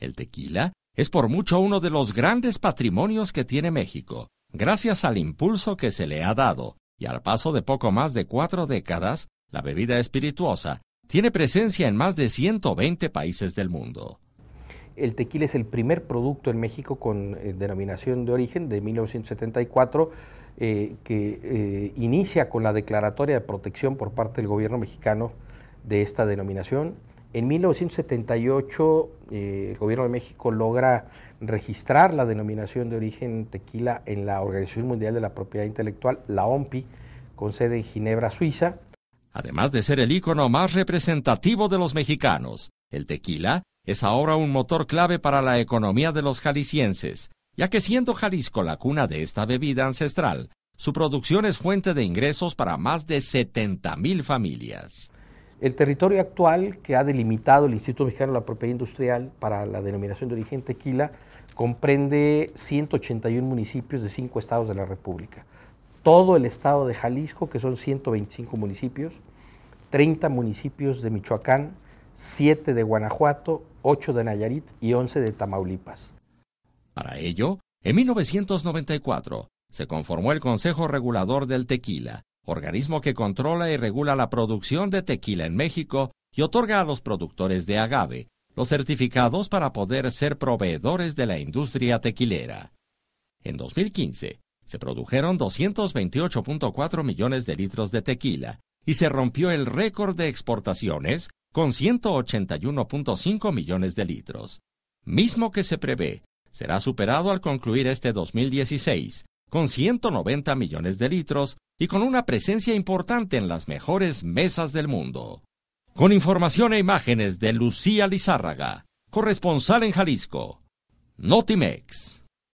El tequila es por mucho uno de los grandes patrimonios que tiene México, gracias al impulso que se le ha dado, y al paso de poco más de cuatro décadas, la bebida espirituosa tiene presencia en más de 120 países del mundo. El tequila es el primer producto en México con eh, denominación de origen de 1974 eh, que eh, inicia con la declaratoria de protección por parte del gobierno mexicano de esta denominación en 1978 eh, el gobierno de México logra registrar la denominación de origen tequila en la Organización Mundial de la Propiedad Intelectual, la OMPI, con sede en Ginebra, Suiza. Además de ser el ícono más representativo de los mexicanos, el tequila es ahora un motor clave para la economía de los jaliscienses, ya que siendo Jalisco la cuna de esta bebida ancestral, su producción es fuente de ingresos para más de mil familias. El territorio actual que ha delimitado el Instituto Mexicano de la Propiedad Industrial para la denominación de origen tequila comprende 181 municipios de cinco estados de la República. Todo el estado de Jalisco, que son 125 municipios, 30 municipios de Michoacán, 7 de Guanajuato, 8 de Nayarit y 11 de Tamaulipas. Para ello, en 1994 se conformó el Consejo Regulador del Tequila, organismo que controla y regula la producción de tequila en México y otorga a los productores de agave los certificados para poder ser proveedores de la industria tequilera. En 2015, se produjeron 228.4 millones de litros de tequila y se rompió el récord de exportaciones con 181.5 millones de litros, mismo que se prevé será superado al concluir este 2016 con 190 millones de litros y con una presencia importante en las mejores mesas del mundo. Con información e imágenes de Lucía Lizárraga, corresponsal en Jalisco. Notimex.